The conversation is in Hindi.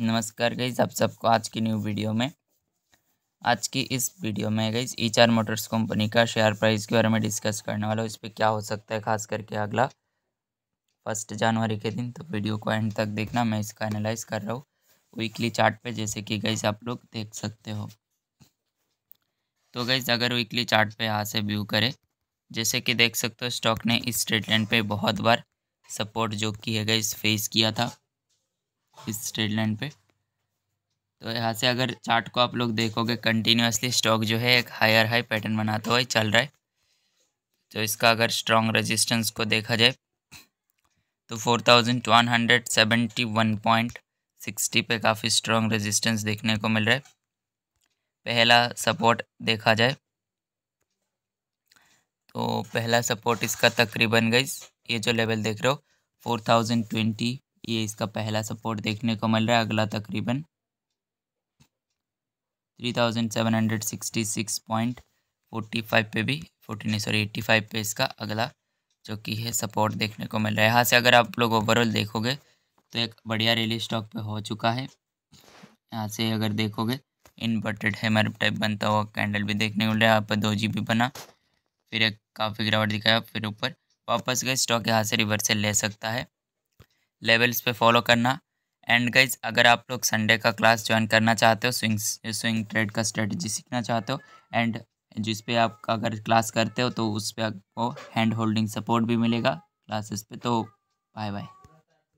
नमस्कार गईज आप सबको आज की न्यू वीडियो में आज की इस वीडियो में guys H R motors company का शेयर प्राइस के बारे में डिस्कस करने वाला हूँ इस पर क्या हो सकता है खास करके अगला फर्स्ट जनवरी के दिन तो वीडियो को एंड तक देखना मैं इसका एनालाइज कर रहा हूँ वीकली चार्ट पे जैसे कि गईज आप लोग देख सकते हो तो गईज अगर वीकली चार्ट पे यहाँ से व्यू करें जैसे कि देख सकते हो स्टॉक ने इस ट्रेड लाइन पे बहुत बार सपोर्ट जो की है गईज फेस किया था इस स्ट्रेट लाइन पे तो यहाँ से अगर चार्ट को आप लोग देखोगे कंटिन्यूसली स्टॉक जो है एक हायर हाई पैटर्न बनाता हुआ चल रहा है तो इसका अगर स्ट्रॉन्ग रेजिस्टेंस को देखा जाए तो four thousand one hundred seventy one point sixty पे काफ़ी स्ट्रॉन्ग रेजिस्टेंस देखने को मिल रहा है पहला सपोर्ट देखा जाए तो पहला सपोर्ट इसका तकरीबन गई ये जो लेवल देख रहे हो फोर थाउजेंड ट्वेंटी ये इसका पहला सपोर्ट देखने को मिल रहा है अगला तकरीबन three thousand seven hundred sixty six point forty five पे भी फोर्टी नहीं सॉरी एट्टी फाइव पे इसका अगला जो कि है सपोर्ट देखने को मिल रहा है यहाँ से अगर आप लोग ओवरऑल देखोगे तो एक बढ़िया रैली स्टॉक पे हो चुका है यहाँ से अगर देखोगे इन्वर्टेड हैमर टाइप बनता हुआ कैंडल भी देखने को मिल रहा है यहाँ पर दो जी बना फिर एक काफ़ी गिरावट दिखाया फिर ऊपर वापस गए स्टॉक यहाँ से रिवर्सल ले सकता है लेवल्स पे फॉलो करना एंड गाइज अगर आप लोग संडे का क्लास ज्वाइन करना चाहते हो स्विंग स्विंग ट्रेड का स्ट्रेटजी सीखना चाहते हो एंड जिस पे आप अगर क्लास करते हो तो उस पर आपको हैंड होल्डिंग सपोर्ट भी मिलेगा क्लासेस पे तो बाय बाय